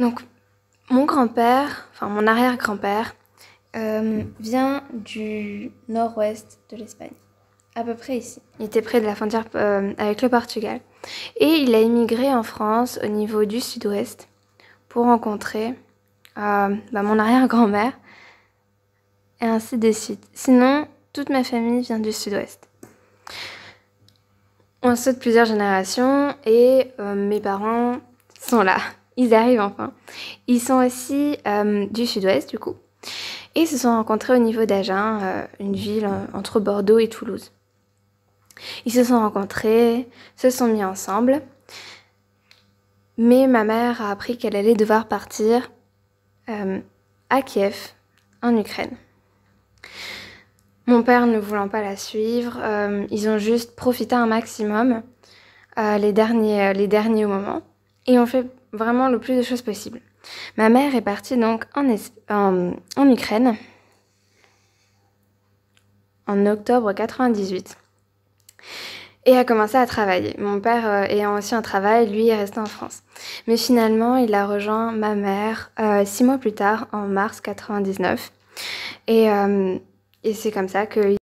Donc, mon grand-père, enfin mon arrière-grand-père, euh, vient du nord-ouest de l'Espagne, à peu près ici. Il était près de la frontière euh, avec le Portugal. Et il a immigré en France au niveau du sud-ouest pour rencontrer euh, bah, mon arrière-grand-mère et ainsi de suite. Sinon, toute ma famille vient du sud-ouest. On saute plusieurs générations et mes parents sont là. Ils arrivent enfin. Ils sont aussi euh, du sud-ouest, du coup. Et se sont rencontrés au niveau d'Agen, euh, une ville euh, entre Bordeaux et Toulouse. Ils se sont rencontrés, se sont mis ensemble. Mais ma mère a appris qu'elle allait devoir partir à Kiev, en Ukraine. Mon père ne voulant pas la suivre, ils ont juste profité un maximum les, derniers, les derniers moments et ont fait vraiment le plus de choses possible. Ma mère est partie donc en, Ukraine en octobre 98 et a commencé à travailler. Mon père euh, ayant aussi un travail, lui est resté en France. Mais finalement, il a rejoint ma mère euh, six mois plus tard, en mars 99. Et, euh, et c'est comme ça que